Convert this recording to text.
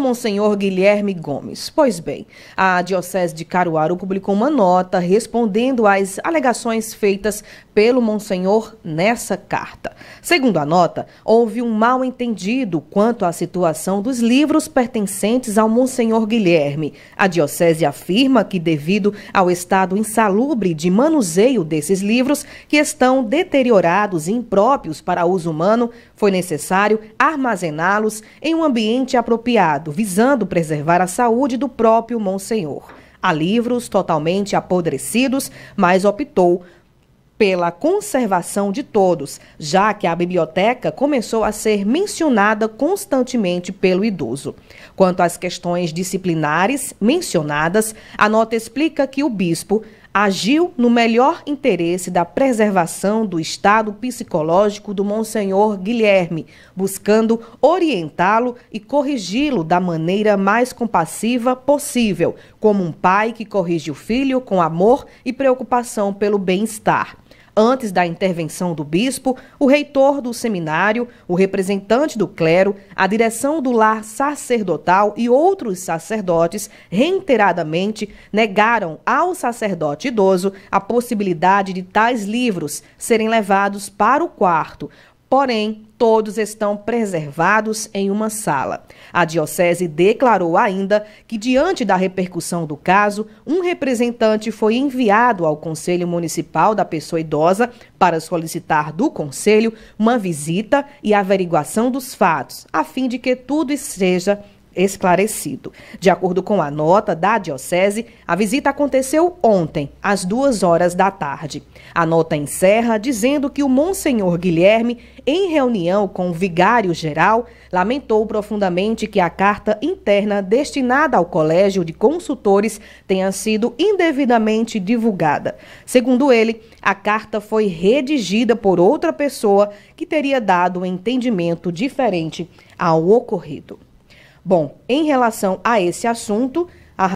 Monsenhor Guilherme Gomes. Pois bem, a Diocese de Caruaru publicou uma nota respondendo às alegações feitas pelo Monsenhor nessa carta. Segundo a nota, houve um mal entendido quanto à situação dos livros pertencentes ao Monsenhor Guilherme. A Diocese afirma que, devido ao estado insalubre de manuseio desses livros, que estão deteriorados e impróprios para uso humano, foi necessário armazená-los em um ambiente apropriado visando preservar a saúde do próprio Monsenhor. Há livros totalmente apodrecidos, mas optou pela conservação de todos, já que a biblioteca começou a ser mencionada constantemente pelo idoso. Quanto às questões disciplinares mencionadas, a nota explica que o bispo agiu no melhor interesse da preservação do estado psicológico do Monsenhor Guilherme, buscando orientá-lo e corrigi-lo da maneira mais compassiva possível, como um pai que corrige o filho com amor e preocupação pelo bem-estar. Antes da intervenção do bispo, o reitor do seminário, o representante do clero, a direção do lar sacerdotal e outros sacerdotes reiteradamente negaram ao sacerdote idoso a possibilidade de tais livros serem levados para o quarto, porém, todos estão preservados em uma sala. A diocese declarou ainda que, diante da repercussão do caso, um representante foi enviado ao Conselho Municipal da Pessoa Idosa para solicitar do Conselho uma visita e averiguação dos fatos, a fim de que tudo seja esclarecido. De acordo com a nota da Diocese, a visita aconteceu ontem, às duas horas da tarde. A nota encerra dizendo que o Monsenhor Guilherme, em reunião com o vigário-geral, lamentou profundamente que a carta interna destinada ao Colégio de Consultores tenha sido indevidamente divulgada. Segundo ele, a carta foi redigida por outra pessoa que teria dado um entendimento diferente ao ocorrido. Bom, em relação a esse assunto,